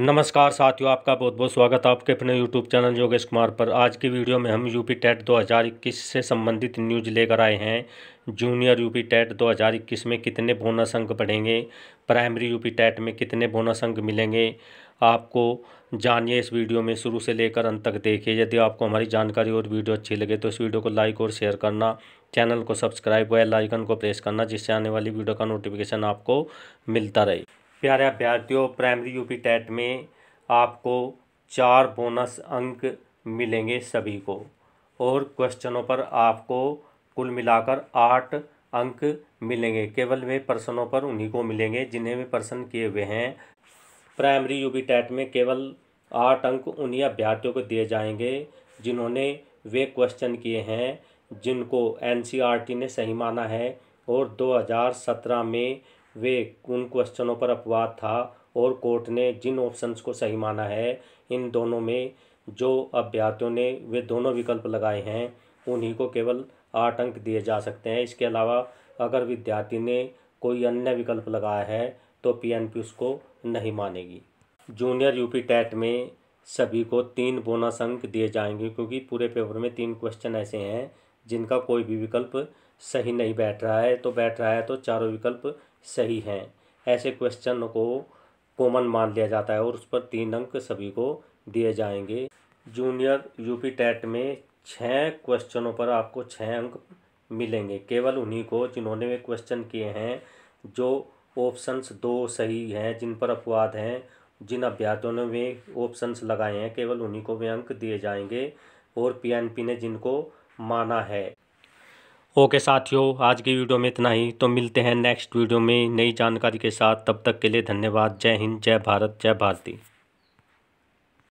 नमस्कार साथियों आपका बहुत बहुत स्वागत है आपके अपने यूट्यूब चैनल योगेश कुमार पर आज की वीडियो में हम यूपी टेट 2021 से संबंधित न्यूज लेकर आए हैं जूनियर यूपी टेट 2021 में कितने बोनस अंक बढ़ेंगे प्राइमरी यूपी टेट में कितने बोनस अंक मिलेंगे आपको जानिए इस वीडियो में शुरू से लेकर अंत तक देखिए यदि आपको हमारी जानकारी और वीडियो अच्छी लगे तो इस वीडियो को लाइक और शेयर करना चैनल को सब्सक्राइब व लाइकन को प्रेस करना जिससे आने वाली वीडियो का नोटिफिकेशन आपको मिलता रहे प्यारे अभ्यर्थियों प्राइमरी यूपी टेट में आपको चार बोनस अंक मिलेंगे सभी को और क्वेश्चनों पर आपको कुल मिलाकर आठ अंक मिलेंगे केवल वे प्रश्नों पर उन्हीं को मिलेंगे जिन्हें वे प्रश्न किए हुए हैं प्राइमरी यूपी टेट में केवल आठ अंक उन्हीं अभ्यर्थियों को दिए जाएंगे जिन्होंने वे क्वेश्चन किए हैं जिनको एनसीईआरटी e ने सही माना है और 2017 में वे उन क्वेश्चनों पर अपवाद था और कोर्ट ने जिन ऑप्शंस को सही माना है इन दोनों में जो अभ्यर्थियों ने वे दोनों विकल्प लगाए हैं उन्हीं को केवल आठ अंक दिए जा सकते हैं इसके अलावा अगर विद्यार्थी ने कोई अन्य विकल्प लगाया है तो पीएनपी उसको नहीं मानेगी जूनियर यूपी टेट में सभी को तीन बोनस अंक दिए जाएंगे क्योंकि पूरे पेपर में तीन क्वेश्चन ऐसे हैं जिनका कोई भी विकल्प सही नहीं बैठ रहा है तो बैठ रहा है तो चारों विकल्प सही हैं ऐसे क्वेश्चन को कॉमन मान लिया जाता है और उस पर तीन अंक सभी को दिए जाएंगे जूनियर यूपी टेट में छः क्वेश्चनों पर आपको छः अंक मिलेंगे केवल उन्हीं को जिन्होंने वे क्वेश्चन किए हैं जो ऑप्शंस दो सही हैं जिन पर अपवाद हैं जिन अभ्यर्थियों ने वे ऑप्शंस लगाए हैं केवल उन्हीं को वे अंक दिए जाएंगे और पीएनपी ने जिनको माना है ओके साथियों आज की वीडियो में इतना ही तो मिलते हैं नेक्स्ट वीडियो में नई जानकारी के साथ तब तक के लिए धन्यवाद जय हिंद जय भारत जय भारती